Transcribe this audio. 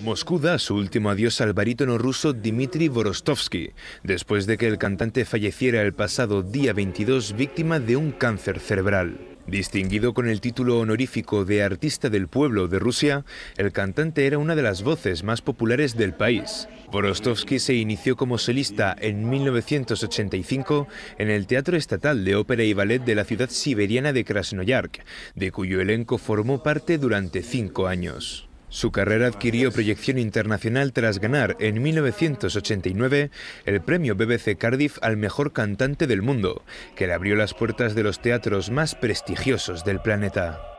Moscú da su último adiós al barítono ruso Dmitry Vorostovsky, después de que el cantante falleciera el pasado día 22 víctima de un cáncer cerebral. Distinguido con el título honorífico de Artista del Pueblo de Rusia, el cantante era una de las voces más populares del país. Vorostovsky se inició como solista en 1985 en el Teatro Estatal de Ópera y Ballet de la ciudad siberiana de Krasnoyarsk, de cuyo elenco formó parte durante cinco años. Su carrera adquirió proyección internacional tras ganar en 1989 el premio BBC Cardiff al mejor cantante del mundo, que le abrió las puertas de los teatros más prestigiosos del planeta.